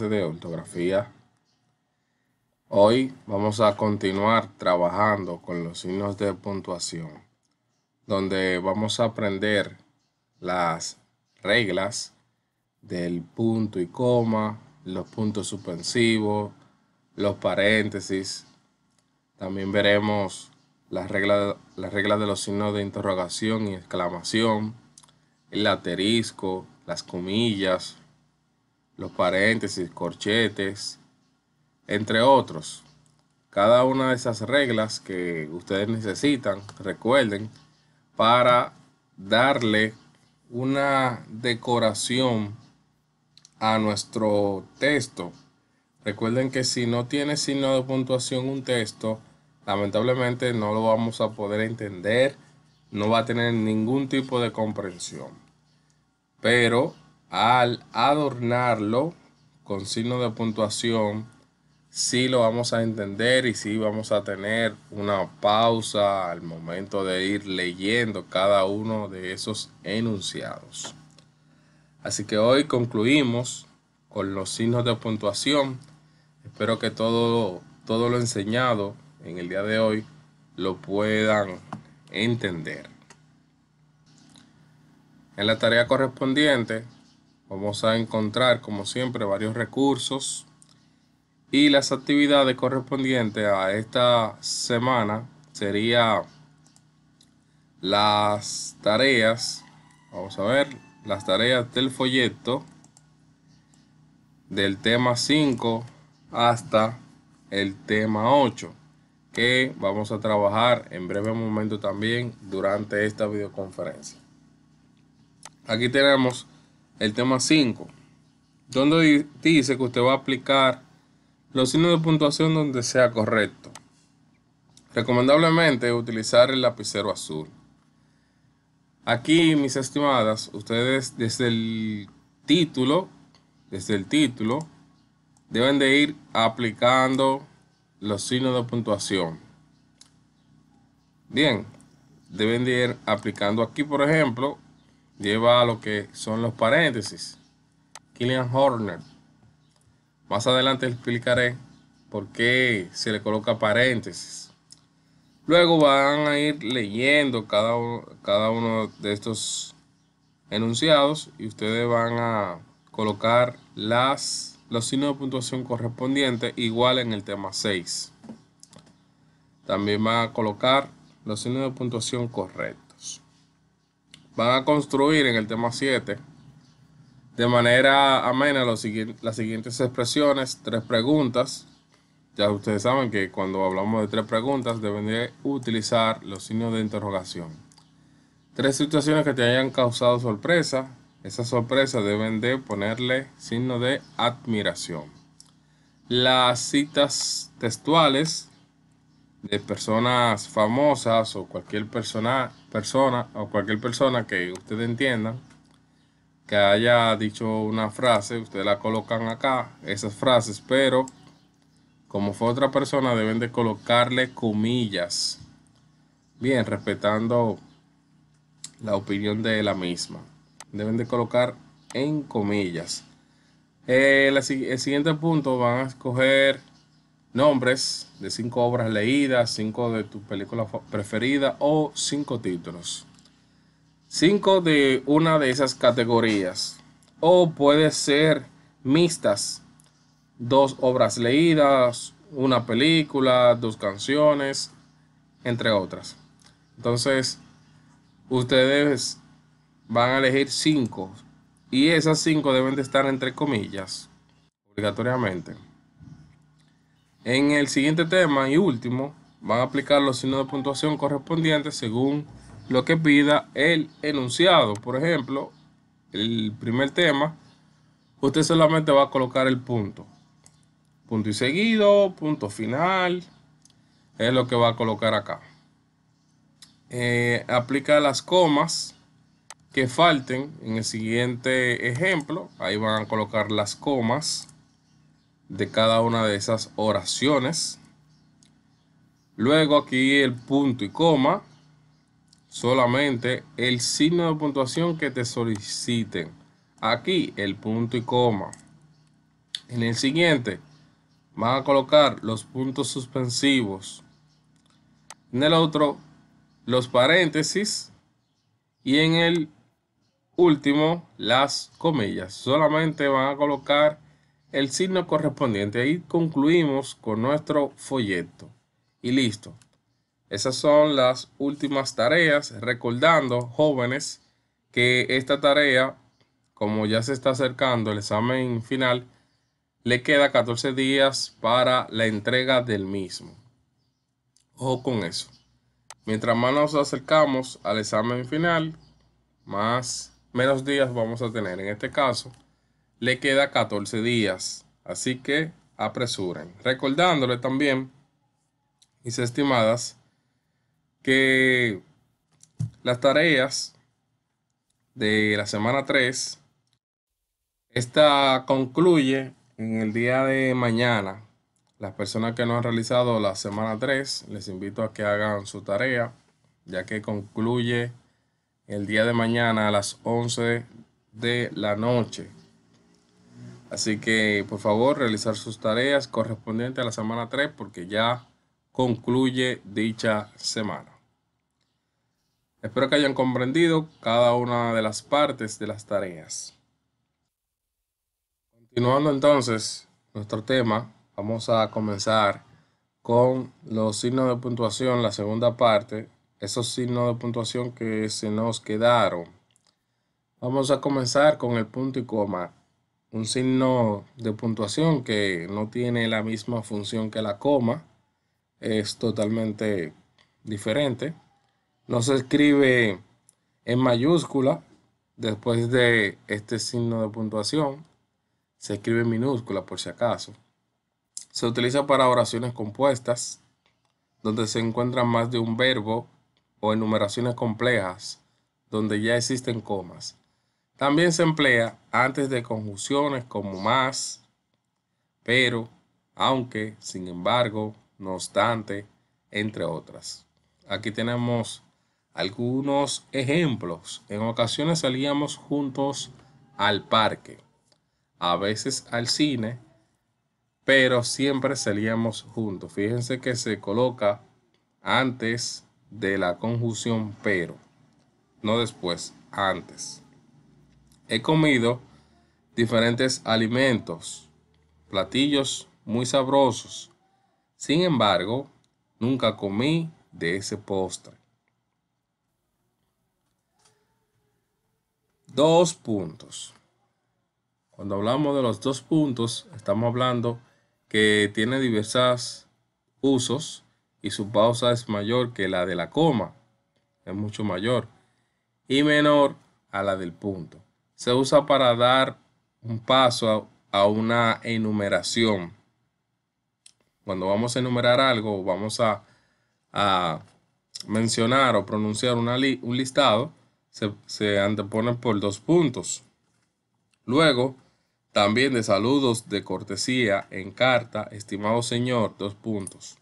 de ortografía. Hoy vamos a continuar trabajando con los signos de puntuación, donde vamos a aprender las reglas del punto y coma, los puntos suspensivos, los paréntesis. También veremos las reglas, las reglas de los signos de interrogación y exclamación, el asterisco, las comillas, los paréntesis, corchetes, entre otros. Cada una de esas reglas que ustedes necesitan, recuerden, para darle una decoración a nuestro texto. Recuerden que si no tiene signo de puntuación un texto, lamentablemente no lo vamos a poder entender, no va a tener ningún tipo de comprensión. Pero al adornarlo con signos de puntuación, si lo vamos a entender y si vamos a tener una pausa al momento de ir leyendo cada uno de esos enunciados. Así que hoy concluimos con los signos de puntuación. Espero que todo, todo lo enseñado en el día de hoy lo puedan entender. En la tarea correspondiente Vamos a encontrar, como siempre, varios recursos y las actividades correspondientes a esta semana sería las tareas, vamos a ver, las tareas del folleto del tema 5 hasta el tema 8 que vamos a trabajar en breve momento también durante esta videoconferencia. Aquí tenemos el tema 5, donde dice que usted va a aplicar los signos de puntuación donde sea correcto. Recomendablemente utilizar el lapicero azul. Aquí, mis estimadas, ustedes desde el título, desde el título, deben de ir aplicando los signos de puntuación. Bien, deben de ir aplicando aquí, por ejemplo, lleva a lo que son los paréntesis. Killian Horner. Más adelante explicaré por qué se le coloca paréntesis. Luego van a ir leyendo cada uno, cada uno de estos enunciados y ustedes van a colocar las, los signos de puntuación correspondientes igual en el tema 6. También van a colocar los signos de puntuación correctos van a construir en el tema 7 de manera amena las siguientes expresiones, tres preguntas. Ya ustedes saben que cuando hablamos de tres preguntas deben de utilizar los signos de interrogación. Tres situaciones que te hayan causado sorpresa. Esa sorpresa deben de ponerle signo de admiración. Las citas textuales de personas famosas o cualquier persona, persona o cualquier persona que ustedes entiendan que haya dicho una frase, ustedes la colocan acá, esas frases, pero como fue otra persona deben de colocarle comillas. Bien, respetando la opinión de la misma. Deben de colocar en comillas. Eh, el siguiente punto van a escoger nombres de cinco obras leídas, cinco de tus películas preferidas o cinco títulos. Cinco de una de esas categorías. O puede ser mixtas. Dos obras leídas, una película, dos canciones, entre otras. Entonces, ustedes van a elegir cinco. Y esas cinco deben de estar entre comillas, obligatoriamente. En el siguiente tema y último, van a aplicar los signos de puntuación correspondientes según lo que pida el enunciado. Por ejemplo, el primer tema, usted solamente va a colocar el punto. Punto y seguido, punto final, es lo que va a colocar acá. Eh, aplica las comas que falten en el siguiente ejemplo. Ahí van a colocar las comas de cada una de esas oraciones. Luego aquí el punto y coma, solamente el signo de puntuación que te soliciten. Aquí el punto y coma. En el siguiente van a colocar los puntos suspensivos. En el otro los paréntesis y en el último las comillas. Solamente van a colocar el signo correspondiente. Ahí concluimos con nuestro folleto. Y listo. Esas son las últimas tareas. Recordando, jóvenes, que esta tarea, como ya se está acercando el examen final, le queda 14 días para la entrega del mismo. Ojo con eso. Mientras más nos acercamos al examen final, más menos días vamos a tener. En este caso, le queda 14 días. Así que apresuren. Recordándole también, mis estimadas, que las tareas de la semana 3, esta concluye en el día de mañana. Las personas que no han realizado la semana 3, les invito a que hagan su tarea, ya que concluye el día de mañana a las 11 de la noche. Así que por favor realizar sus tareas correspondientes a la semana 3 porque ya concluye dicha semana. Espero que hayan comprendido cada una de las partes de las tareas. Continuando entonces nuestro tema, vamos a comenzar con los signos de puntuación, la segunda parte, esos signos de puntuación que se nos quedaron. Vamos a comenzar con el punto y coma un signo de puntuación que no tiene la misma función que la coma, es totalmente diferente. No se escribe en mayúscula después de este signo de puntuación, se escribe en minúscula por si acaso. Se utiliza para oraciones compuestas, donde se encuentran más de un verbo o enumeraciones complejas, donde ya existen comas. También se emplea antes de conjunciones como más, pero, aunque, sin embargo, no obstante, entre otras. Aquí tenemos algunos ejemplos. En ocasiones salíamos juntos al parque, a veces al cine, pero siempre salíamos juntos. Fíjense que se coloca antes de la conjunción pero, no después, antes he comido diferentes alimentos, platillos muy sabrosos. Sin embargo, nunca comí de ese postre. Dos puntos. Cuando hablamos de los dos puntos, estamos hablando que tiene diversos usos y su pausa es mayor que la de la coma. Es mucho mayor y menor a la del punto se usa para dar un paso a, una enumeración. Cuando vamos a enumerar algo, vamos a, mencionar o pronunciar un listado, se, se anteponen por dos puntos. Luego, también de saludos de cortesía en carta, estimado señor, dos puntos.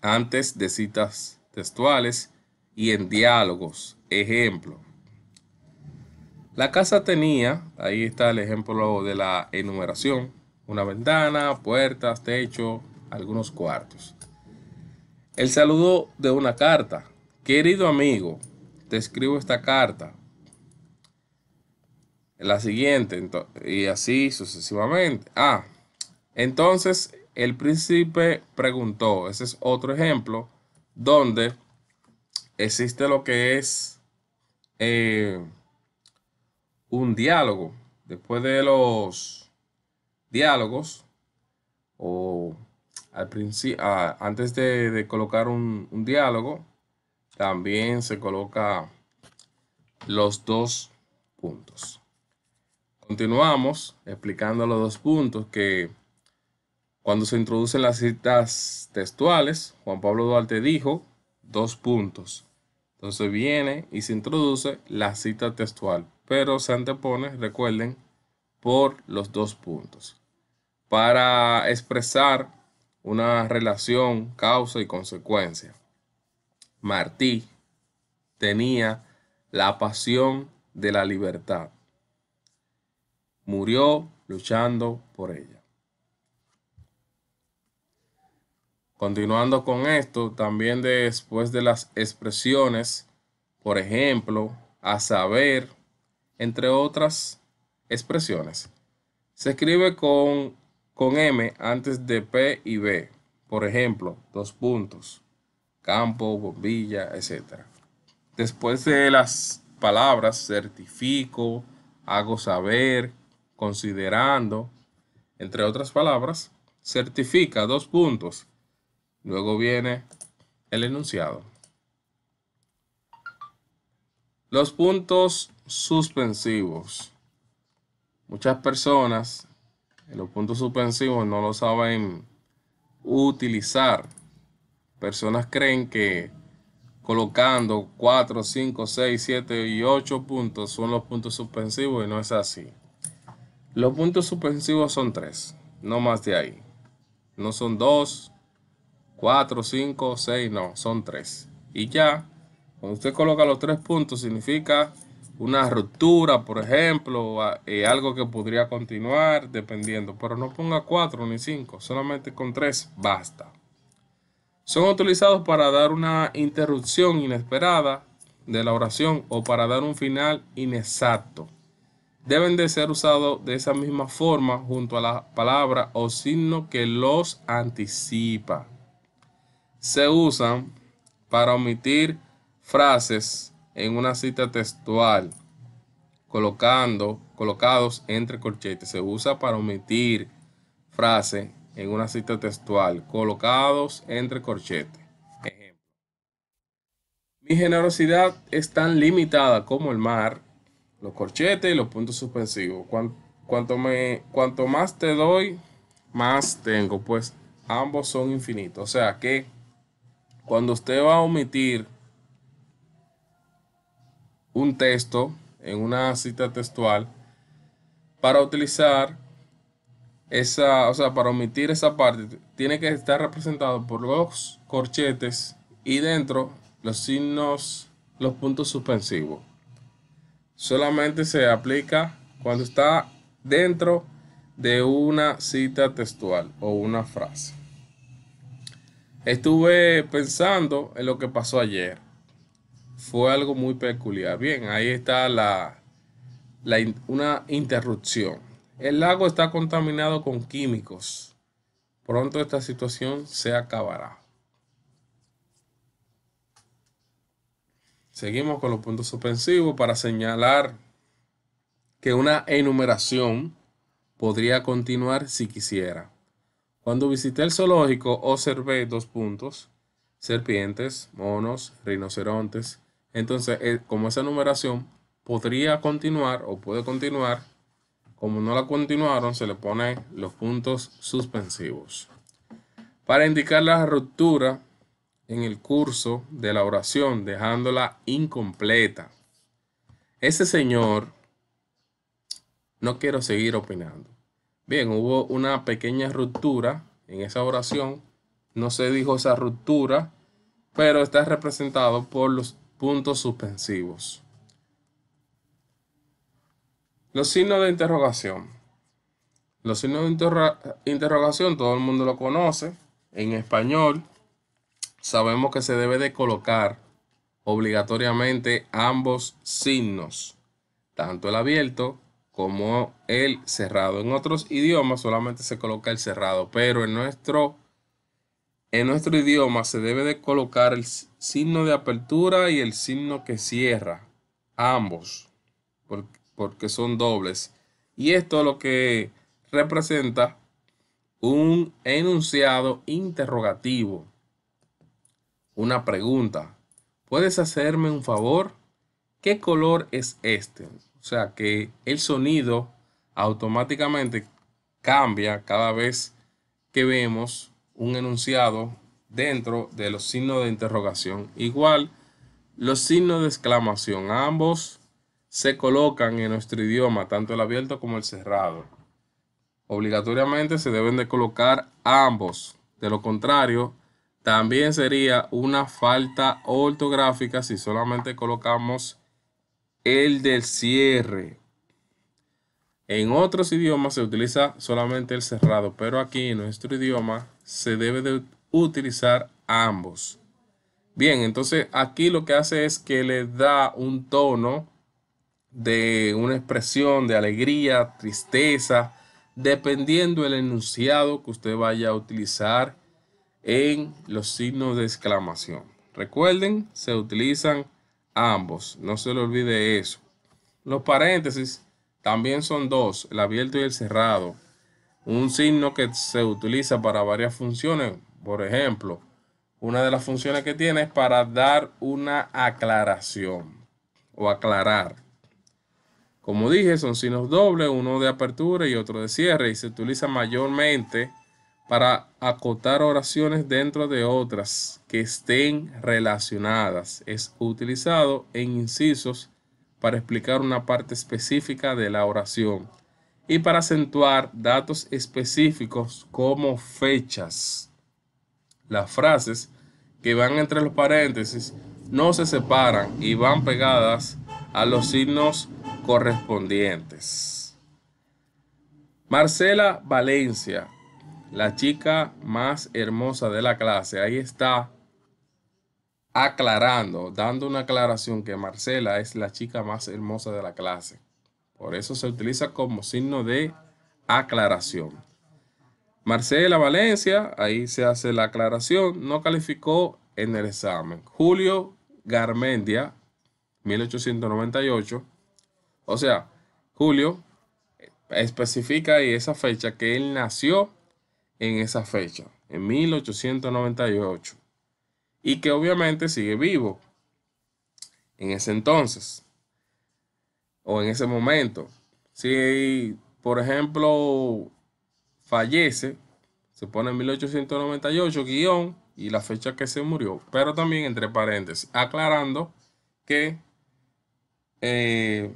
Antes de citas textuales y en diálogos, ejemplo, la casa tenía, ahí está el ejemplo de la enumeración, una ventana, puertas, techo, algunos cuartos. El saludo de una carta. Querido amigo, te escribo esta carta. La siguiente, y así sucesivamente. Ah, entonces el príncipe preguntó, ese es otro ejemplo, donde existe lo que es... Eh, un diálogo. Después de los diálogos, o al principio, antes de, colocar un, diálogo, también se coloca los dos puntos. Continuamos explicando los dos puntos que cuando se introducen las citas textuales, Juan Pablo Duarte dijo dos puntos. Entonces viene y se introduce la cita textual pero se antepone, recuerden, por los dos puntos. Para expresar una relación causa y consecuencia. Martí tenía la pasión de la libertad. Murió luchando por ella. Continuando con esto, también después de las expresiones, por ejemplo, a saber, entre otras expresiones. Se escribe con, con M antes de P y B. Por ejemplo, dos puntos, campo, bombilla, etc. Después de las palabras certifico, hago saber, considerando, entre otras palabras, certifica dos puntos. Luego viene el enunciado. Los puntos suspensivos. Muchas personas en los puntos suspensivos no lo saben utilizar. Personas creen que colocando 4, 5, 6, 7 y 8 puntos son los puntos suspensivos y no es así. Los puntos suspensivos son 3, no más de ahí. No son 2, 4, 5, 6, no, son 3. Y ya, cuando usted coloca los 3 puntos significa una ruptura, por ejemplo, eh, algo que podría continuar dependiendo, pero no ponga cuatro ni cinco, solamente con tres, basta. Son utilizados para dar una interrupción inesperada de la oración o para dar un final inexacto. Deben de ser usados de esa misma forma junto a la palabra o signo que los anticipa. Se usan para omitir frases en una cita textual colocando, colocados entre corchetes. Se usa para omitir frase en una cita textual colocados entre corchetes. Ejemplo. Mi generosidad es tan limitada como el mar, los corchetes y los puntos suspensivos. me, cuanto más te doy, más tengo, pues ambos son infinitos. O sea que cuando usted va a omitir un texto en una cita textual para utilizar esa, o sea, para omitir esa parte, tiene que estar representado por los corchetes y dentro los signos, los puntos suspensivos. Solamente se aplica cuando está dentro de una cita textual o una frase. Estuve pensando en lo que pasó ayer fue algo muy peculiar. Bien, ahí está la, una interrupción. El lago está contaminado con químicos. Pronto esta situación se acabará. Seguimos con los puntos suspensivos para señalar que una enumeración podría continuar si quisiera. Cuando visité el zoológico observé dos puntos, serpientes, monos, rinocerontes, entonces, eh, como esa numeración podría continuar o puede continuar, como no la continuaron, se le ponen los puntos suspensivos. Para indicar la ruptura en el curso de la oración, dejándola incompleta. Ese señor, no quiero seguir opinando. Bien, hubo una pequeña ruptura en esa oración. No se dijo esa ruptura, pero está representado por los puntos suspensivos. Los signos de interrogación. Los signos de interrogación todo el mundo lo conoce. En español sabemos que se debe de colocar obligatoriamente ambos signos, tanto el abierto como el cerrado. En otros idiomas solamente se coloca el cerrado, pero en nuestro en nuestro idioma se debe de colocar el signo de apertura y el signo que cierra, ambos, porque son dobles. Y esto lo que representa un enunciado interrogativo, una pregunta. ¿Puedes hacerme un favor? ¿Qué color es este? O sea que el sonido automáticamente cambia cada vez que vemos un enunciado dentro de los signos de interrogación. Igual, los signos de exclamación, ambos se colocan en nuestro idioma, tanto el abierto como el cerrado. Obligatoriamente se deben de colocar ambos. De lo contrario, también sería una falta ortográfica si solamente colocamos el del cierre. En otros idiomas se utiliza solamente el cerrado, pero aquí en nuestro idioma se debe de utilizar ambos. Bien, entonces aquí lo que hace es que le da un tono de una expresión de alegría, tristeza, dependiendo el enunciado que usted vaya a utilizar en los signos de exclamación. Recuerden, se utilizan ambos, no se le olvide eso. Los paréntesis también son dos, el abierto y el cerrado. Un signo que se utiliza para varias funciones. Por ejemplo, una de las funciones que tiene es para dar una aclaración o aclarar. Como dije, son signos dobles, uno de apertura y otro de cierre, y se utiliza mayormente para acotar oraciones dentro de otras que estén relacionadas. Es utilizado en incisos para explicar una parte específica de la oración y para acentuar datos específicos como fechas. Las frases que van entre los paréntesis no se separan y van pegadas a los signos correspondientes. Marcela Valencia, la chica más hermosa de la clase, ahí está aclarando, dando una aclaración que Marcela es la chica más hermosa de la clase. Por eso se utiliza como signo de aclaración. Marcela Valencia, ahí se hace la aclaración, no calificó en el examen. Julio Garmendia, 1898. O sea, Julio especifica ahí esa fecha que él nació en esa fecha, en 1898 y que obviamente sigue vivo en ese entonces o en ese momento. Si, por ejemplo, fallece, se pone 1898 guión y la fecha que se murió, pero también entre paréntesis, aclarando que eh,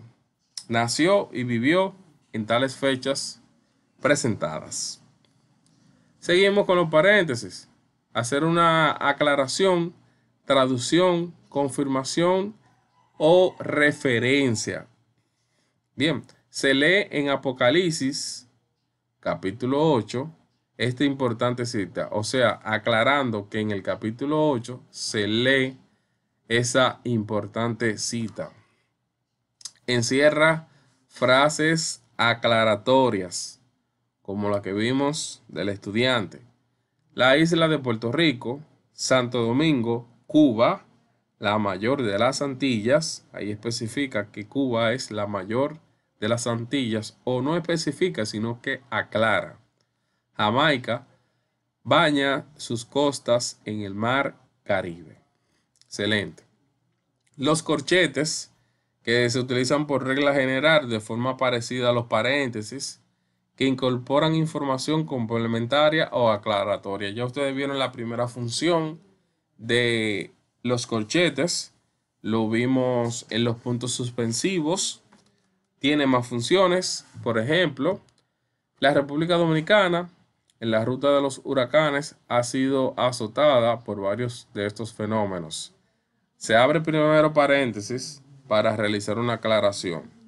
nació y vivió en tales fechas presentadas. Seguimos con los paréntesis hacer una aclaración, traducción, confirmación o referencia. Bien, se lee en Apocalipsis capítulo 8 esta importante cita, o sea, aclarando que en el capítulo 8 se lee esa importante cita. Encierra frases aclaratorias, como la que vimos del estudiante la isla de Puerto Rico, Santo Domingo, Cuba, la mayor de las Antillas, ahí especifica que Cuba es la mayor de las Antillas, o no especifica, sino que aclara. Jamaica baña sus costas en el mar Caribe. Excelente. Los corchetes, que se utilizan por regla general de forma parecida a los paréntesis, que incorporan información complementaria o aclaratoria. Ya ustedes vieron la primera función de los corchetes, lo vimos en los puntos suspensivos, tiene más funciones, por ejemplo, la República Dominicana en la ruta de los huracanes ha sido azotada por varios de estos fenómenos. Se abre primero paréntesis para realizar una aclaración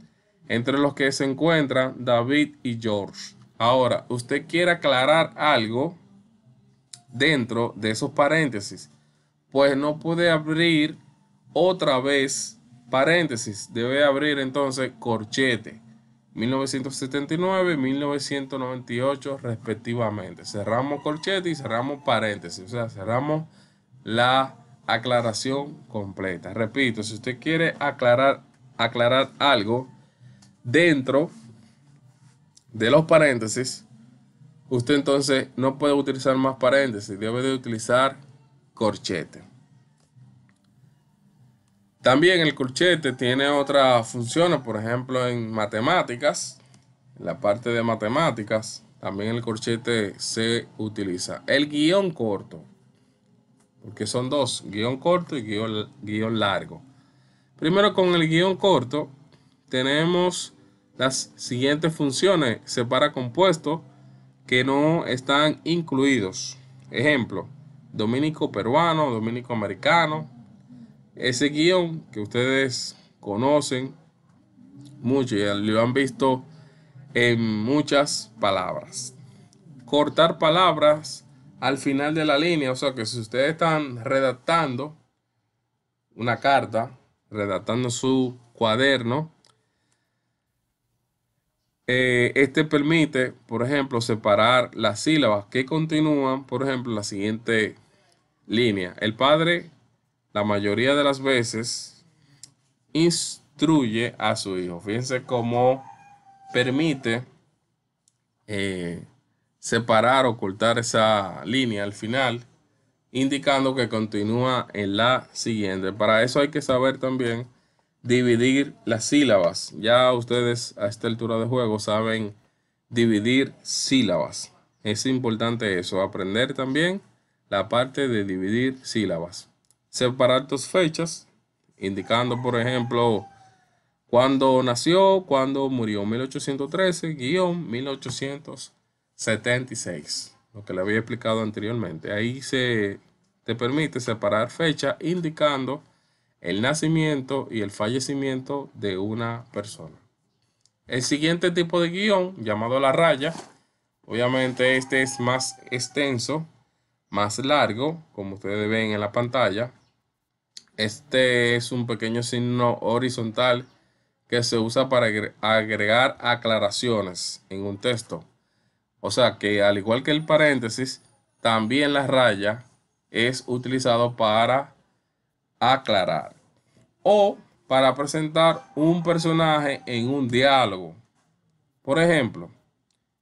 entre los que se encuentran David y George. Ahora, usted quiere aclarar algo dentro de esos paréntesis, pues no puede abrir otra vez paréntesis, debe abrir entonces corchete. 1979 y 1998 respectivamente. Cerramos corchete y cerramos paréntesis, o sea, cerramos la aclaración completa. Repito, si usted quiere aclarar, aclarar algo dentro de los paréntesis, usted entonces no puede utilizar más paréntesis, debe de utilizar corchete. También el corchete tiene otras funciones, por ejemplo en matemáticas, en la parte de matemáticas, también el corchete se utiliza. El guión corto, porque son dos, guión corto y guión, largo. Primero con el guión corto tenemos las siguientes funciones separa compuestos que no están incluidos. Ejemplo, dominico peruano, dominico americano. Ese guión que ustedes conocen mucho y lo han visto en muchas palabras. Cortar palabras al final de la línea, o sea que si ustedes están redactando una carta, redactando su cuaderno, eh, este permite, por ejemplo, separar las sílabas que continúan, por ejemplo, la siguiente línea. El padre, la mayoría de las veces, instruye a su hijo. Fíjense cómo permite eh, separar ocultar esa línea al final, indicando que continúa en la siguiente. Para eso hay que saber también dividir las sílabas. Ya ustedes a esta altura de juego saben dividir sílabas. Es importante eso, aprender también la parte de dividir sílabas. Separar tus fechas, indicando por ejemplo cuándo nació, cuándo murió, 1813-1876, lo que le había explicado anteriormente. Ahí se te permite separar fecha indicando el nacimiento y el fallecimiento de una persona. El siguiente tipo de guión, llamado la raya, obviamente este es más extenso, más largo, como ustedes ven en la pantalla. Este es un pequeño signo horizontal que se usa para agregar aclaraciones en un texto. O sea que al igual que el paréntesis, también la raya es utilizado para aclarar o para presentar un personaje en un diálogo. Por ejemplo,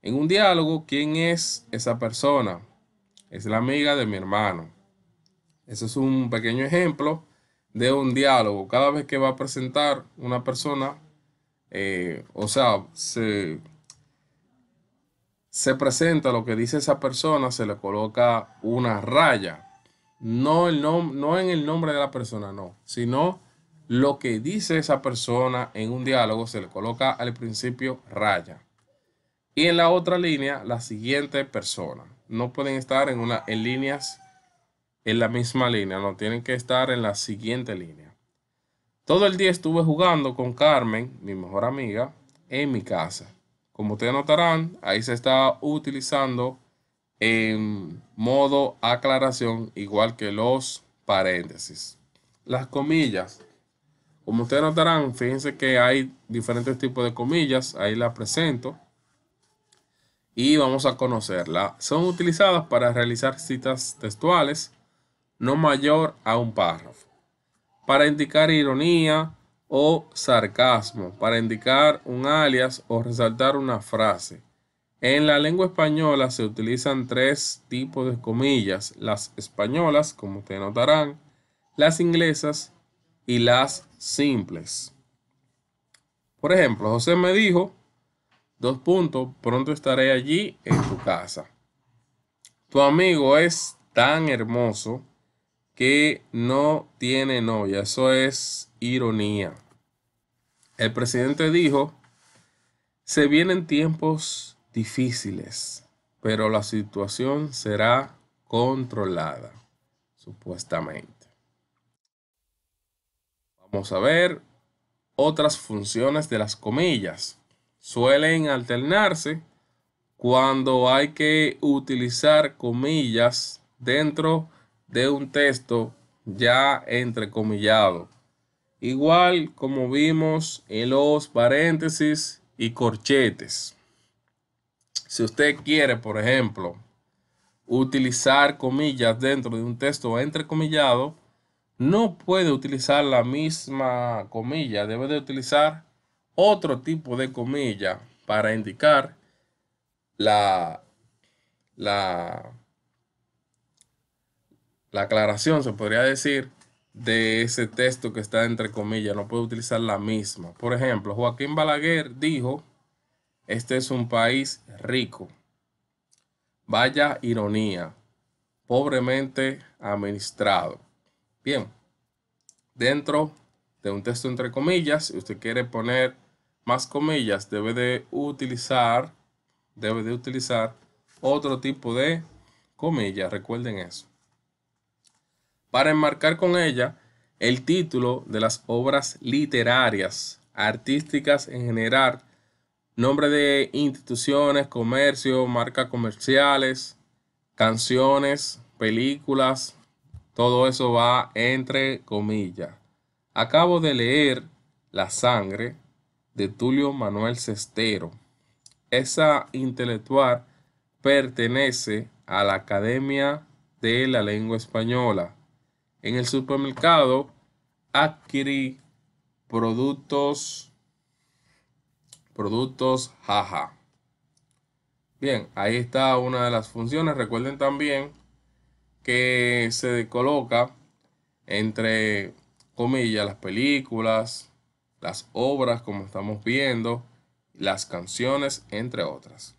en un diálogo, ¿quién es esa persona? Es la amiga de mi hermano. Ese es un pequeño ejemplo de un diálogo. Cada vez que va a presentar una persona, eh, o sea, se, presenta lo que dice esa persona, se le coloca una raya. No, el no en el nombre de la persona, no, sino lo que dice esa persona en un diálogo se le coloca al principio raya. Y en la otra línea, la siguiente persona. No pueden estar en, una, en líneas en la misma línea, no tienen que estar en la siguiente línea. Todo el día estuve jugando con Carmen, mi mejor amiga, en mi casa. Como ustedes notarán, ahí se está utilizando en modo aclaración, igual que los paréntesis. Las comillas como ustedes notarán, fíjense que hay diferentes tipos de comillas. Ahí las presento. Y vamos a conocerla. Son utilizadas para realizar citas textuales no mayor a un párrafo. Para indicar ironía o sarcasmo. Para indicar un alias o resaltar una frase. En la lengua española se utilizan tres tipos de comillas. Las españolas, como ustedes notarán. Las inglesas y las simples. Por ejemplo, José me dijo, dos puntos, pronto estaré allí en tu casa. Tu amigo es tan hermoso que no tiene novia. Eso es ironía. El presidente dijo, se vienen tiempos difíciles, pero la situación será controlada, supuestamente. Vamos a ver otras funciones de las comillas. Suelen alternarse cuando hay que utilizar comillas dentro de un texto ya entrecomillado. Igual como vimos en los paréntesis y corchetes. Si usted quiere, por ejemplo, utilizar comillas dentro de un texto entrecomillado, no puede utilizar la misma comilla, debe de utilizar otro tipo de comilla para indicar la, la, la aclaración, se podría decir, de ese texto que está entre comillas, no puede utilizar la misma. Por ejemplo, Joaquín Balaguer dijo, este es un país rico. Vaya ironía, pobremente administrado. Bien, dentro de un texto entre comillas, si usted quiere poner más comillas, debe de utilizar, debe de utilizar otro tipo de comillas, recuerden eso. Para enmarcar con ella el título de las obras literarias, artísticas en general, nombre de instituciones, comercio, marcas comerciales, canciones, películas, todo eso va entre comillas. Acabo de leer La sangre de Tulio Manuel Cestero. Esa intelectual pertenece a la Academia de la Lengua Española. En el supermercado adquirí productos productos jaja. Bien, ahí está una de las funciones. Recuerden también que se coloca entre comillas las películas, las obras como estamos viendo, las canciones, entre otras.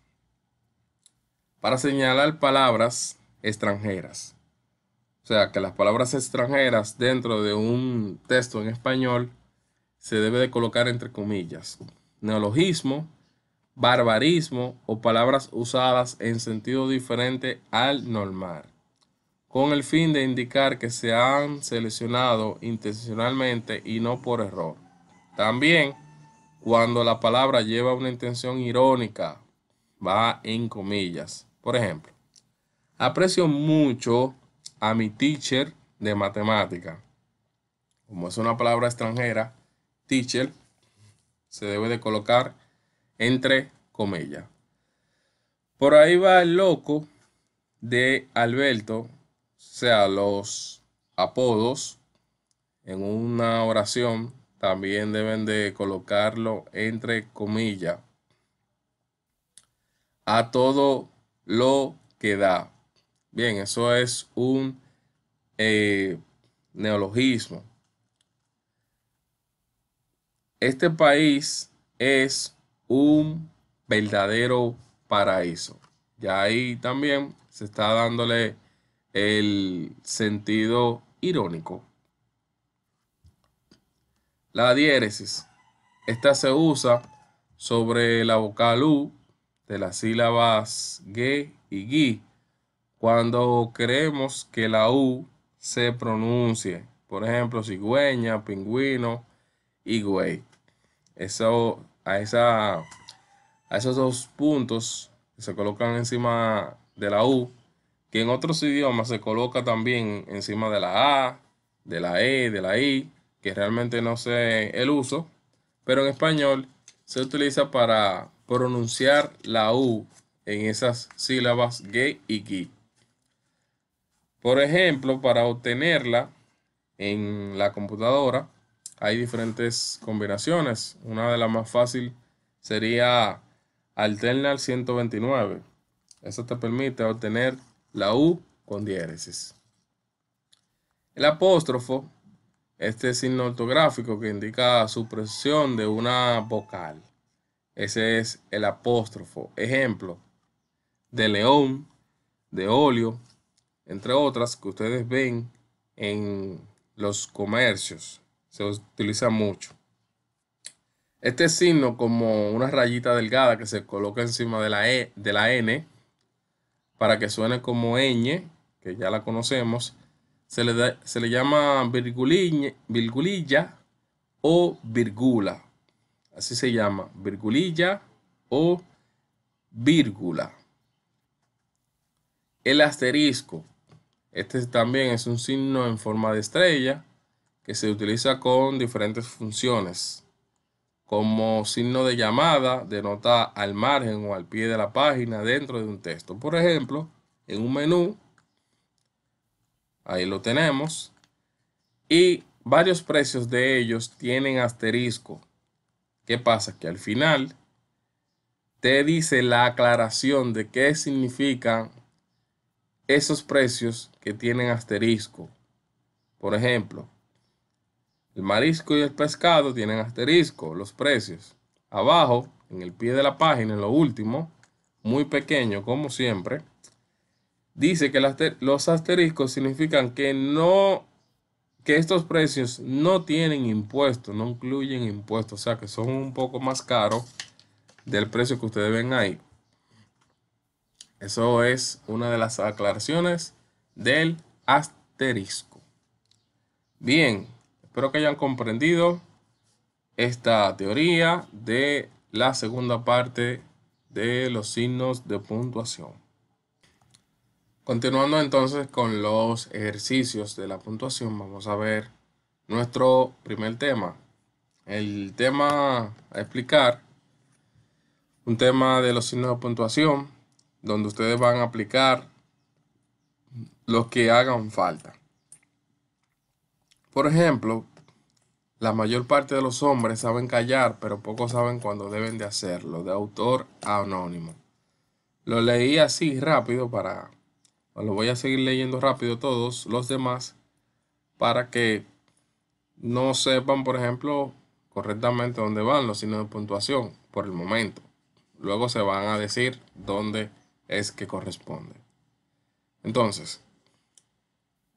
Para señalar palabras extranjeras. O sea, que las palabras extranjeras dentro de un texto en español se debe de colocar entre comillas. Neologismo, barbarismo o palabras usadas en sentido diferente al normal con el fin de indicar que se han seleccionado intencionalmente y no por error. También, cuando la palabra lleva una intención irónica, va en comillas. Por ejemplo, aprecio mucho a mi teacher de matemática. Como es una palabra extranjera, teacher se debe de colocar entre comillas. Por ahí va el loco de Alberto sea, los apodos en una oración también deben de colocarlo entre comillas. A todo lo que da. Bien, eso es un eh, neologismo. Este país es un verdadero paraíso. ya ahí también se está dándole el sentido irónico. La diéresis. Esta se usa sobre la vocal U de las sílabas G y G. cuando queremos que la U se pronuncie. Por ejemplo, cigüeña, pingüino y güey. Eso, a, a esos dos puntos que se colocan encima de la U que en otros idiomas se coloca también encima de la A, de la E, de la I, que realmente no sé el uso, pero en español se utiliza para pronunciar la U en esas sílabas G y g. Por ejemplo, para obtenerla en la computadora hay diferentes combinaciones. Una de las más fáciles sería Alternal 129. Eso te permite obtener la U con diéresis. El apóstrofo, este signo ortográfico que indica supresión de una vocal. Ese es el apóstrofo. Ejemplo, de león, de óleo, entre otras que ustedes ven en los comercios. Se utiliza mucho. Este signo como una rayita delgada que se coloca encima de la, e, de la N para que suene como ñ, que ya la conocemos, se le, llama virgulilla o virgula. Así se llama, virgulilla o vírgula. El asterisco. Este también es un signo en forma de estrella que se utiliza con diferentes funciones como signo de llamada, denota al margen o al pie de la página dentro de un texto. Por ejemplo, en un menú, ahí lo tenemos, y varios precios de ellos tienen asterisco. ¿Qué pasa? Que al final te dice la aclaración de qué significan esos precios que tienen asterisco. Por ejemplo, el marisco y el pescado tienen asterisco, los precios. Abajo, en el pie de la página, en lo último, muy pequeño como siempre, dice que los asteriscos significan que no que estos precios no tienen impuestos, no incluyen impuestos, o sea que son un poco más caros del precio que ustedes ven ahí. Eso es una de las aclaraciones del asterisco. Bien, Espero que hayan comprendido esta teoría de la segunda parte de los signos de puntuación. Continuando entonces con los ejercicios de la puntuación, vamos a ver nuestro primer tema. El tema a explicar, un tema de los signos de puntuación, donde ustedes van a aplicar los que hagan falta. Por ejemplo, la mayor parte de los hombres saben callar, pero pocos saben cuándo deben de hacerlo, de autor anónimo. Lo leí así rápido para... Lo voy a seguir leyendo rápido todos los demás para que no sepan, por ejemplo, correctamente dónde van los signos de puntuación por el momento. Luego se van a decir dónde es que corresponde. Entonces,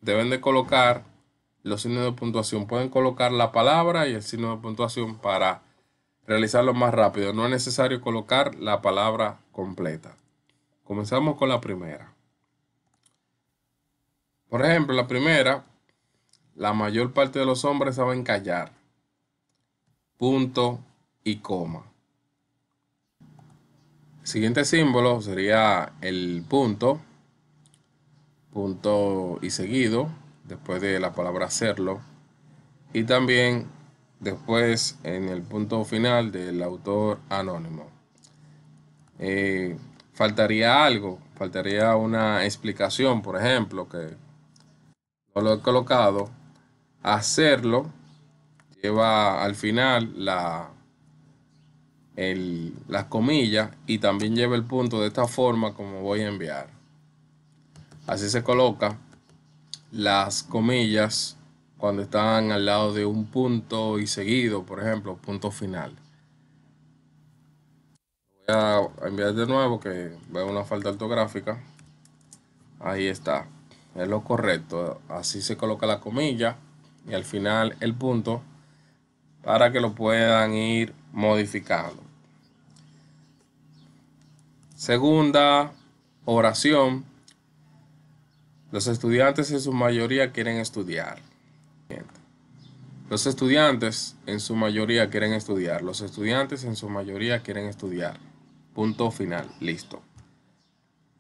deben de colocar los signos de puntuación. Pueden colocar la palabra y el signo de puntuación para realizarlo más rápido. No es necesario colocar la palabra completa. Comenzamos con la primera. Por ejemplo, la primera, la mayor parte de los hombres saben callar. Punto y coma. El siguiente símbolo sería el punto, punto y seguido, después de la palabra hacerlo. Y también después en el punto final del autor anónimo. Eh, faltaría algo, faltaría una explicación, por ejemplo, que no lo he colocado. Hacerlo lleva al final la, el, las comillas y también lleva el punto de esta forma como voy a enviar. Así se coloca las comillas cuando están al lado de un punto y seguido, por ejemplo, punto final. Voy a enviar de nuevo que veo una falta ortográfica. Ahí está. Es lo correcto. Así se coloca la comilla y al final el punto para que lo puedan ir modificando. Segunda oración los estudiantes en su mayoría quieren estudiar. Los estudiantes en su mayoría quieren estudiar. Los estudiantes en su mayoría quieren estudiar. Punto final. Listo.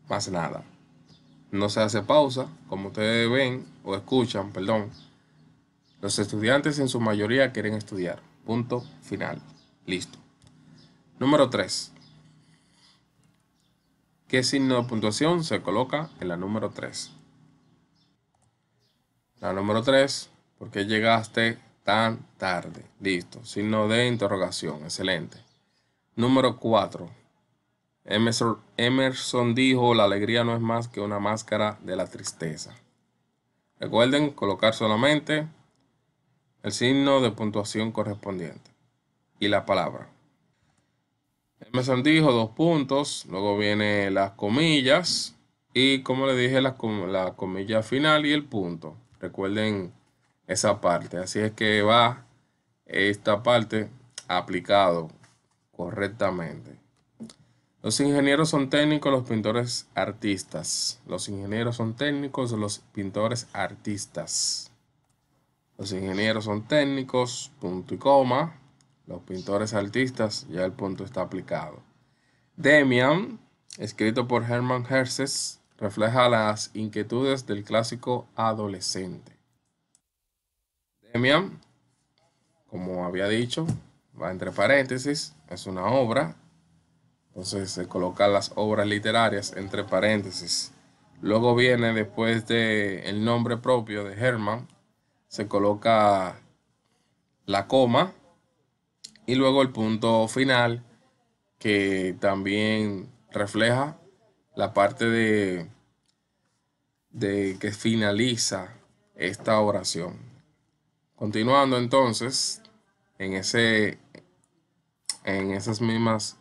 Más nada. No se hace pausa, como ustedes ven o escuchan, perdón. Los estudiantes en su mayoría quieren estudiar. Punto final. Listo. Número 3. ¿Qué signo de puntuación se coloca en la número 3? La número 3, ¿por qué llegaste tan tarde? Listo, signo de interrogación, excelente. Número 4, Emerson, dijo, la alegría no es más que una máscara de la tristeza. Recuerden colocar solamente el signo de puntuación correspondiente y la palabra. Emerson dijo dos puntos, luego viene las comillas y como le dije la comilla final y el punto. Recuerden esa parte. Así es que va esta parte aplicado correctamente. Los ingenieros son técnicos, los pintores artistas. Los ingenieros son técnicos, los pintores artistas. Los ingenieros son técnicos, punto y coma. Los pintores artistas, ya el punto está aplicado. Demian, escrito por Herman Herses, refleja las inquietudes del clásico adolescente. Demian, como había dicho, va entre paréntesis, es una obra, entonces se colocan las obras literarias entre paréntesis. Luego viene después del nombre propio de Herman, se coloca la coma y luego el punto final que también refleja la parte de, de que finaliza esta oración. Continuando entonces en ese en esas mismas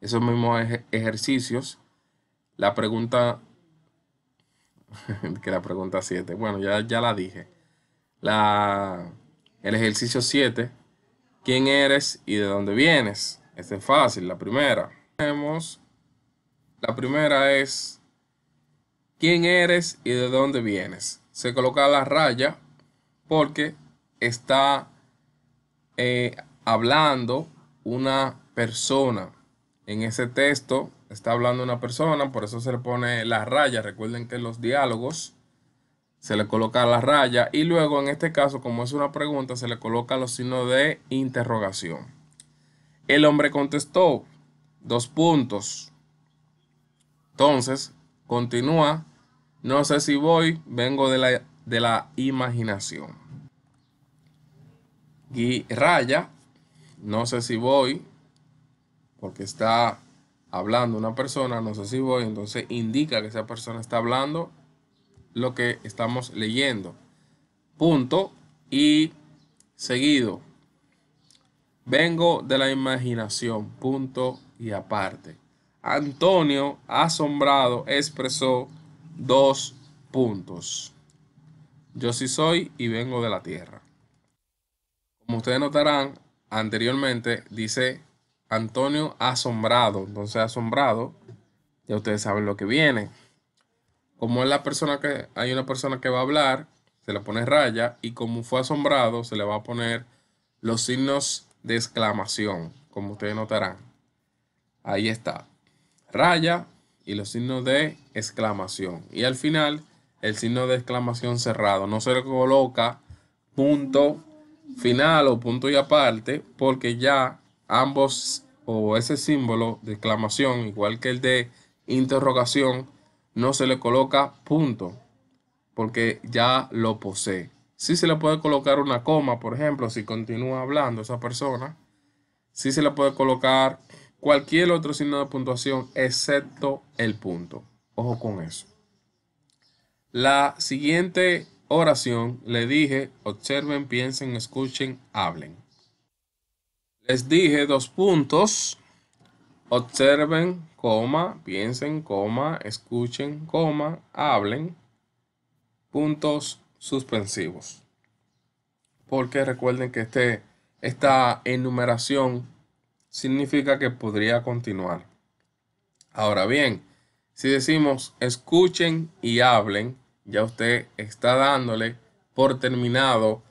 esos mismos ejercicios, la pregunta que la pregunta 7, bueno, ya, ya la dije. La, el ejercicio 7, ¿quién eres y de dónde vienes? Esta es fácil, la primera. Tenemos la primera es quién eres y de dónde vienes. Se coloca la raya porque está eh, hablando una persona. En ese texto está hablando una persona, por eso se le pone la raya. Recuerden que en los diálogos se le coloca la raya y luego en este caso, como es una pregunta, se le coloca los signos de interrogación. El hombre contestó, dos puntos. Entonces, continúa, no sé si voy, vengo de la, imaginación. Y raya, no sé si voy, porque está hablando una persona, no sé si voy, entonces indica que esa persona está hablando lo que estamos leyendo. Punto y seguido. Vengo de la imaginación, punto y aparte. Antonio, asombrado, expresó dos puntos. Yo sí soy y vengo de la tierra. Como ustedes notarán, anteriormente dice Antonio asombrado. Entonces, asombrado, ya ustedes saben lo que viene. Como es la persona que hay una persona que va a hablar, se le pone raya y como fue asombrado, se le va a poner los signos de exclamación, como ustedes notarán. Ahí está raya y los signos de exclamación. Y al final, el signo de exclamación cerrado. No se le coloca punto final o punto y aparte, porque ya ambos o ese símbolo de exclamación, igual que el de interrogación, no se le coloca punto, porque ya lo posee. Si se le puede colocar una coma, por ejemplo, si continúa hablando esa persona. Si se le puede colocar cualquier otro signo de puntuación excepto el punto. Ojo con eso. La siguiente oración le dije, observen, piensen, escuchen, hablen. Les dije dos puntos, observen, coma, piensen, coma, escuchen, coma, hablen, puntos suspensivos. Porque recuerden que este, esta enumeración significa que podría continuar. Ahora bien, si decimos escuchen y hablen, ya usted está dándole por terminado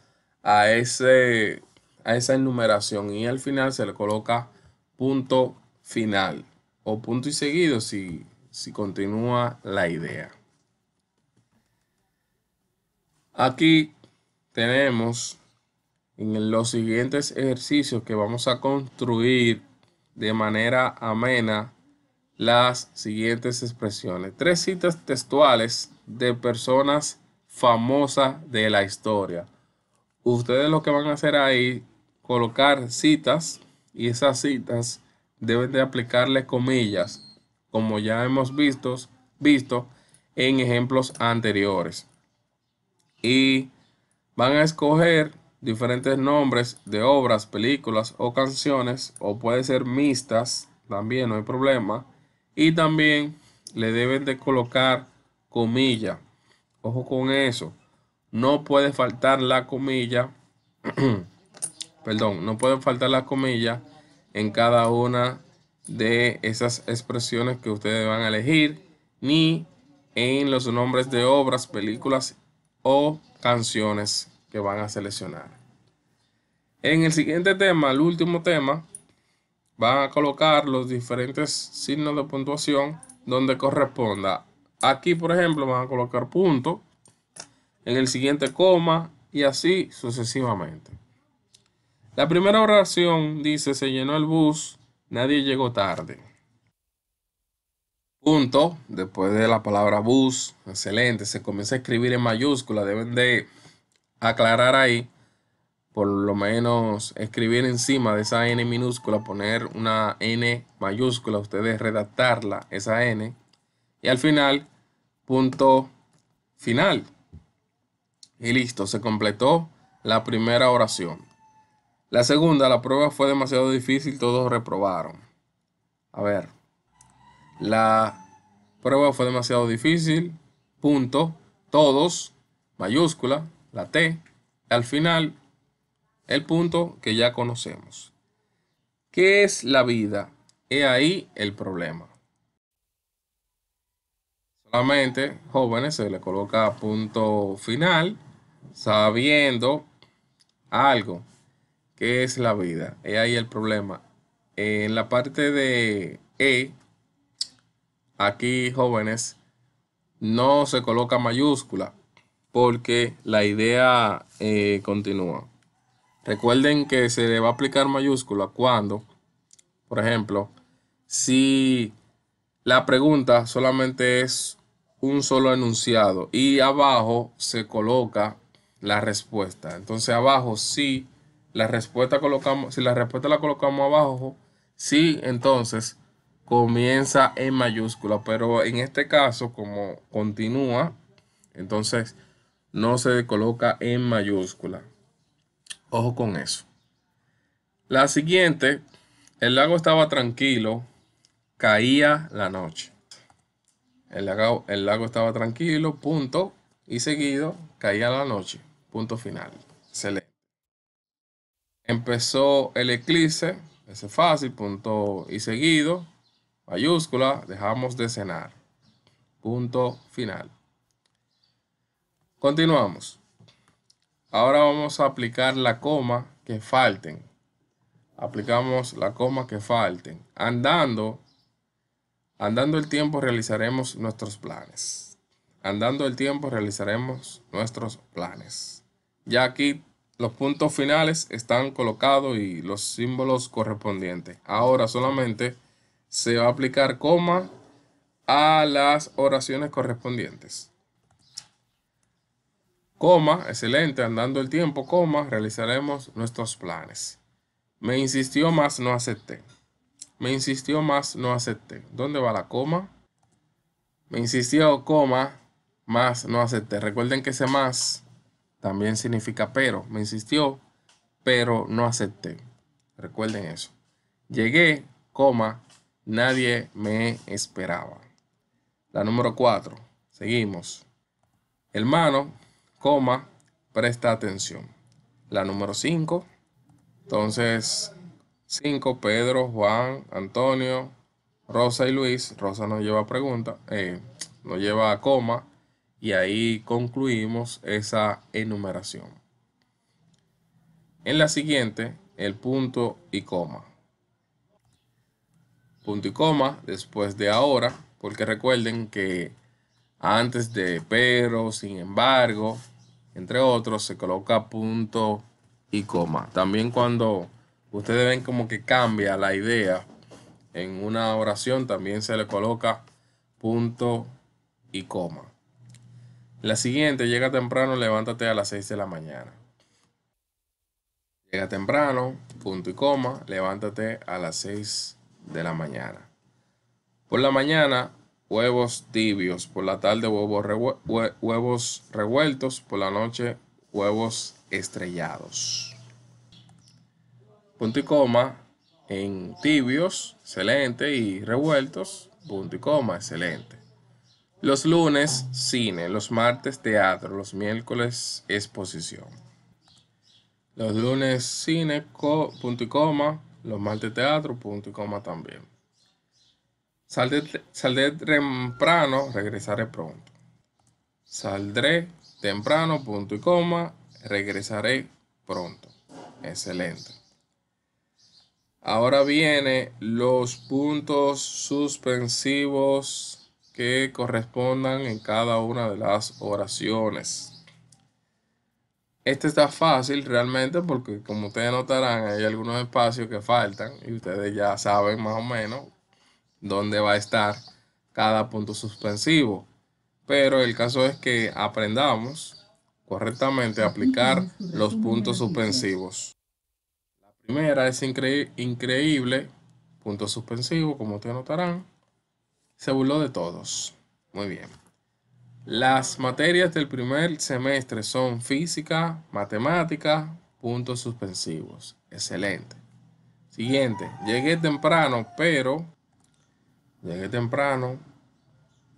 a, ese, a esa enumeración y al final se le coloca punto final o punto y seguido si, si continúa la idea. Aquí tenemos en los siguientes ejercicios que vamos a construir de manera amena las siguientes expresiones. Tres citas textuales de personas famosas de la historia. Ustedes lo que van a hacer ahí, colocar citas y esas citas deben de aplicarle comillas, como ya hemos visto, visto en ejemplos anteriores. Y van a escoger diferentes nombres de obras, películas o canciones, o puede ser mixtas, también no hay problema. Y también le deben de colocar comillas Ojo con eso. No puede faltar la comilla. perdón, no puede faltar la comilla en cada una de esas expresiones que ustedes van a elegir, ni en los nombres de obras, películas o canciones que van a seleccionar. En el siguiente tema, el último tema, van a colocar los diferentes signos de puntuación donde corresponda. Aquí, por ejemplo, van a colocar punto, en el siguiente coma y así sucesivamente. La primera oración dice, se llenó el bus, nadie llegó tarde. Punto, después de la palabra bus, excelente, se comienza a escribir en mayúscula, deben de aclarar ahí, por lo menos escribir encima de esa N minúscula, poner una N mayúscula, ustedes redactarla, esa N, y al final, punto final. Y listo, se completó la primera oración. La segunda, la prueba fue demasiado difícil, todos reprobaron. A ver, la prueba fue demasiado difícil, punto, todos, mayúscula, la T, al final el punto que ya conocemos. ¿Qué es la vida? He ahí el problema. Solamente jóvenes se le coloca punto final sabiendo algo. ¿Qué es la vida? He ahí el problema. En la parte de E, aquí jóvenes, no se coloca mayúscula porque la idea eh, continúa. Recuerden que se le va a aplicar mayúscula cuando, por ejemplo, si la pregunta solamente es un solo enunciado y abajo se coloca la respuesta. Entonces abajo si la respuesta colocamos, si la respuesta la colocamos abajo, sí, entonces comienza en mayúscula, pero en este caso como continúa, entonces no se coloca en mayúscula. Ojo con eso. La siguiente, el lago estaba tranquilo, caía la noche. El lago, el lago estaba tranquilo, punto, y seguido, caía la noche, punto final. Excelente. Empezó el eclipse, ese fácil, punto y seguido, mayúscula, dejamos de cenar. Punto final. Continuamos. Ahora vamos a aplicar la coma que falten. Aplicamos la coma que falten. Andando, andando el tiempo realizaremos nuestros planes. Andando el tiempo realizaremos nuestros planes. Ya aquí los puntos finales están colocados y los símbolos correspondientes. Ahora solamente se va a aplicar coma a las oraciones correspondientes coma, excelente, andando el tiempo, coma, realizaremos nuestros planes. Me insistió más, no acepté. Me insistió más, no acepté. ¿Dónde va la coma? Me insistió, coma, más, no acepté. Recuerden que ese más también significa pero. Me insistió, pero no acepté. Recuerden eso. Llegué, coma, nadie me esperaba. La número 4. Seguimos. Hermano, coma, presta atención. La número 5. Entonces, 5, Pedro, Juan, Antonio, Rosa y Luis. Rosa nos lleva pregunta, eh, no lleva coma. Y ahí concluimos esa enumeración. En la siguiente, el punto y coma. Punto y coma después de ahora, porque recuerden que antes de pero, sin embargo, entre otros, se coloca punto y coma. También cuando ustedes ven como que cambia la idea en una oración, también se le coloca punto y coma. La siguiente, llega temprano, levántate a las 6 de la mañana. Llega temprano, punto y coma, levántate a las 6 de la mañana. Por la mañana, huevos tibios, por la tarde huevos, huevos revueltos, por la noche huevos estrellados. Punto y coma en tibios, excelente, y revueltos, punto y coma, excelente. Los lunes, cine, los martes, teatro, los miércoles, exposición. Los lunes, cine, punto y coma, los martes, teatro, punto y coma también. Saldré, temprano, regresaré pronto. Saldré temprano, punto y coma, regresaré pronto. Excelente. Ahora vienen los puntos suspensivos que correspondan en cada una de las oraciones. Este está fácil realmente porque como ustedes notarán hay algunos espacios que faltan y ustedes ya saben más o menos dónde va a estar cada punto suspensivo. Pero el caso es que aprendamos correctamente a aplicar los puntos suspensivos. La primera es increíble, punto suspensivo, como te notarán. Se burló de todos. Muy bien. Las materias del primer semestre son física, matemática, puntos suspensivos. Excelente. Siguiente, llegué temprano, pero Llegué temprano,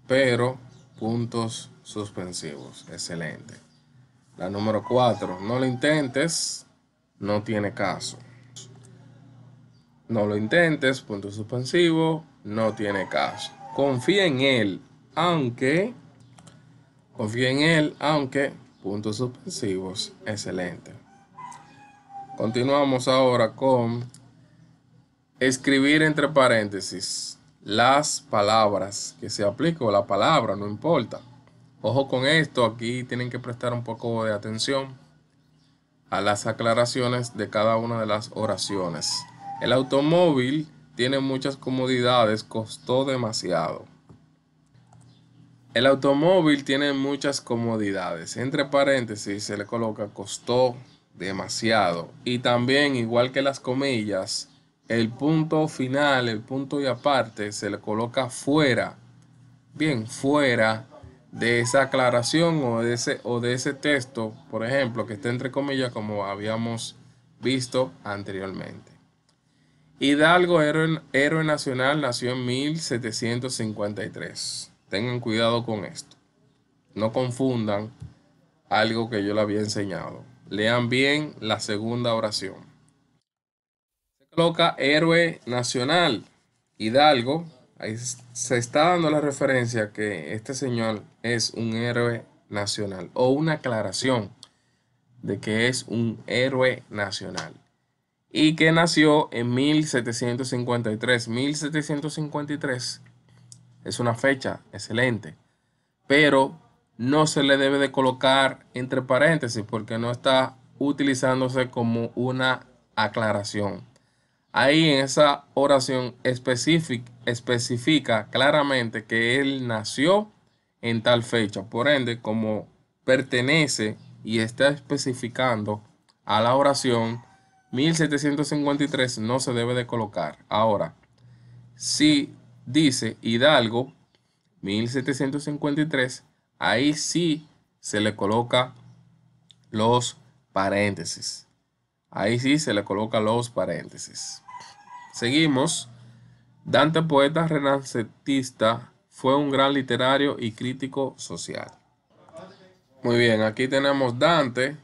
pero puntos suspensivos. Excelente. La número 4. No lo intentes. No tiene caso. No lo intentes. Punto suspensivo. No tiene caso. Confía en él. Aunque. Confía en él. Aunque. Puntos suspensivos. Excelente. Continuamos ahora con escribir entre paréntesis las palabras que se aplica o la palabra, no importa. Ojo con esto, aquí tienen que prestar un poco de atención a las aclaraciones de cada una de las oraciones. El automóvil tiene muchas comodidades, costó demasiado. El automóvil tiene muchas comodidades. Entre paréntesis se le coloca costó demasiado. Y también, igual que las comillas, el punto final, el punto y aparte, se le coloca fuera, bien, fuera de esa aclaración o de ese, o de ese texto, por ejemplo, que está entre comillas como habíamos visto anteriormente. Hidalgo, héroe nacional, nació en 1753. Tengan cuidado con esto. No confundan algo que yo le había enseñado. Lean bien la segunda oración coloca héroe nacional, Hidalgo. Ahí se está dando la referencia que este señor es un héroe nacional o una aclaración de que es un héroe nacional y que nació en 1753. 1753 es una fecha excelente, pero no se le debe de colocar entre paréntesis porque no está utilizándose como una aclaración. Ahí en esa oración específica, especifica claramente que él nació en tal fecha. Por ende, como pertenece y está especificando a la oración 1753, no se debe de colocar. Ahora, si dice Hidalgo 1753, ahí sí se le coloca los paréntesis. Ahí sí se le coloca los paréntesis. Seguimos. Dante, poeta renacentista, fue un gran literario y crítico social. Muy bien, aquí tenemos Dante.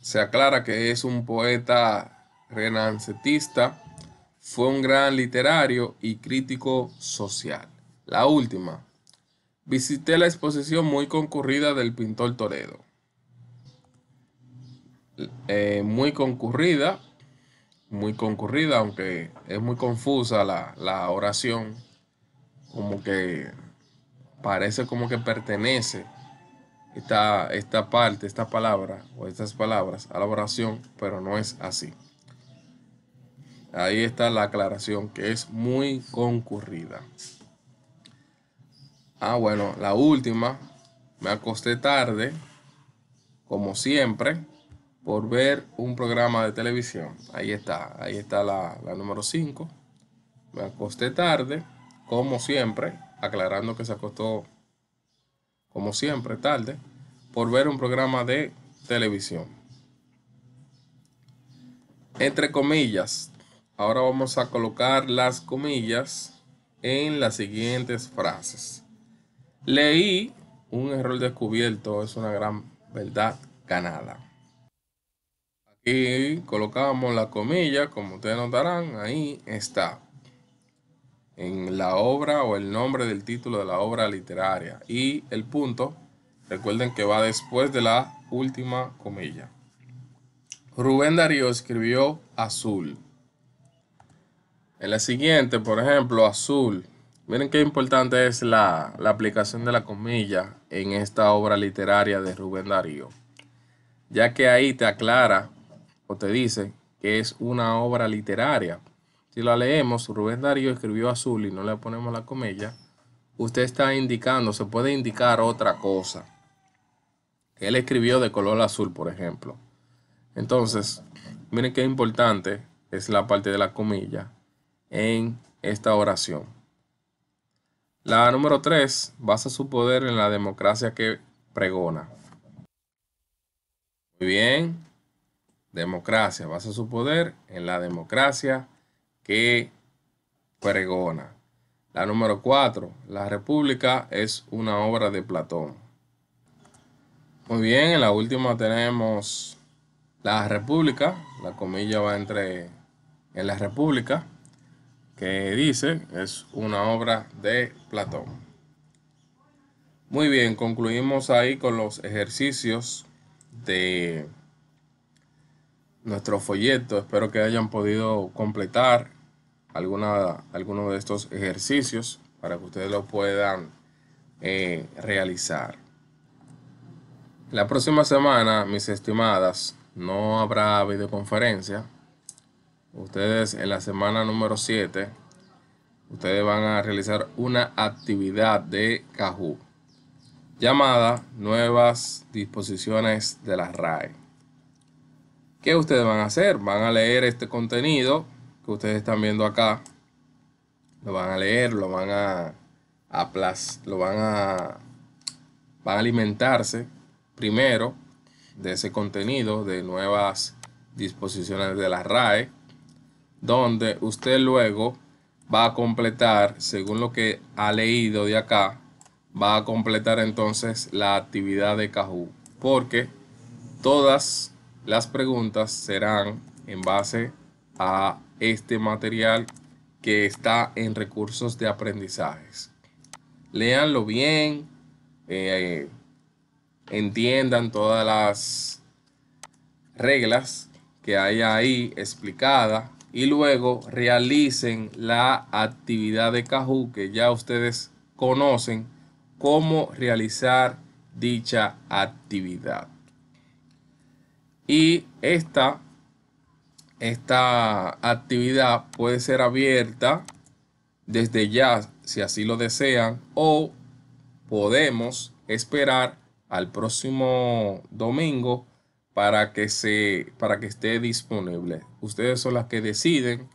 Se aclara que es un poeta renacentista. Fue un gran literario y crítico social. La última. Visité la exposición muy concurrida del pintor Toledo. Eh, muy concurrida muy concurrida, aunque es muy confusa la, oración, como que parece como que pertenece esta parte, esta palabra o estas palabras a la oración, pero no es así. Ahí está la aclaración que es muy concurrida. Ah, bueno, la última. Me acosté tarde, como siempre por ver un programa de televisión. Ahí está, ahí está la, número 5. Me acosté tarde, como siempre, aclarando que se acostó como siempre tarde, por ver un programa de televisión. Entre comillas, ahora vamos a colocar las comillas en las siguientes frases. Leí un error descubierto, es una gran verdad ganada y colocamos la comilla, como ustedes notarán, ahí está en la obra o el nombre del título de la obra literaria y el punto, recuerden que va después de la última comilla. Rubén Darío escribió azul. En la siguiente, por ejemplo, azul. Miren qué importante es la, la aplicación de la comilla en esta obra literaria de Rubén Darío, ya que ahí te aclara o te dice que es una obra literaria. Si la leemos, Rubén Darío escribió azul y no le ponemos la comilla, usted está indicando, se puede indicar otra cosa. Él escribió de color azul, por ejemplo. Entonces, miren qué importante es la parte de la comilla en esta oración. La número 3 basa su poder en la democracia que pregona. Muy bien, democracia, basa su poder en la democracia que pregona. La número cuatro, la República es una obra de Platón. Muy bien, en la última tenemos la República, la comilla va entre en la República, que dice es una obra de Platón. Muy bien, concluimos ahí con los ejercicios de nuestro folleto. Espero que hayan podido completar algunos de estos ejercicios para que ustedes lo puedan eh, realizar. La próxima semana, mis estimadas, no habrá videoconferencia. Ustedes en la semana número 7, ustedes van a realizar una actividad de Cajú llamada Nuevas Disposiciones de la RAE. ¿Qué ustedes van a hacer? Van a leer este contenido que ustedes están viendo acá. Lo van a leer, lo van a, a lo van a, van a alimentarse primero de ese contenido de nuevas disposiciones de la RAE, donde usted luego va a completar, según lo que ha leído de acá, va a completar entonces la actividad de Cajú, porque todas las preguntas serán en base a este material que está en recursos de aprendizajes. Leanlo bien, eh, entiendan todas las reglas que hay ahí explicadas y luego realicen la actividad de cajú que ya ustedes conocen cómo realizar dicha actividad. Y esta, esta actividad puede ser abierta desde ya, si así lo desean, o podemos esperar al próximo domingo para que, se, para que esté disponible. Ustedes son las que deciden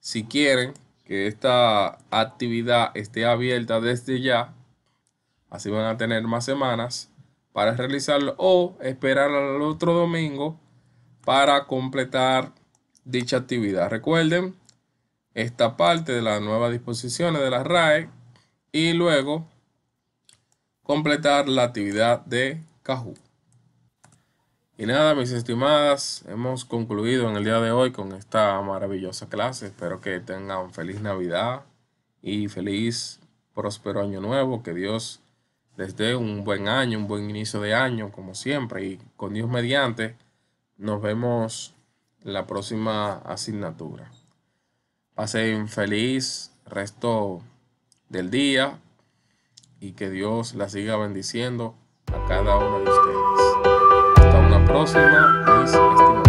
si quieren que esta actividad esté abierta desde ya. Así van a tener más semanas para realizarlo o esperar al otro domingo para completar dicha actividad. Recuerden esta parte de las nuevas disposiciones de la RAE y luego completar la actividad de Cajú. Y nada, mis estimadas, hemos concluido en el día de hoy con esta maravillosa clase. Espero que tengan feliz Navidad y feliz próspero año nuevo. Que Dios desde un buen año, un buen inicio de año, como siempre. Y con Dios mediante, nos vemos en la próxima asignatura. Pasen feliz resto del día y que Dios la siga bendiciendo a cada uno de ustedes. Hasta una próxima,